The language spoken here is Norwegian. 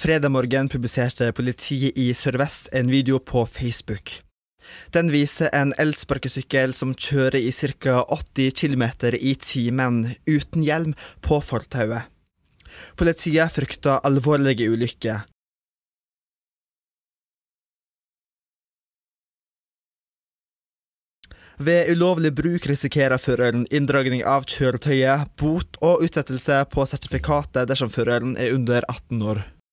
Fredag morgen publiserte politiet i Sør-Vest en video på Facebook. Den viser en elsparkesykkel som kjører i ca. 80 km i timen uten hjelm på fortauet. Politiet frykter alvorlige ulykker. Ved ulovlig bruk risikerer føreren inndragning av kjøretøyet, bot og utsettelse på sertifikatet dersom føreren er under 18 år.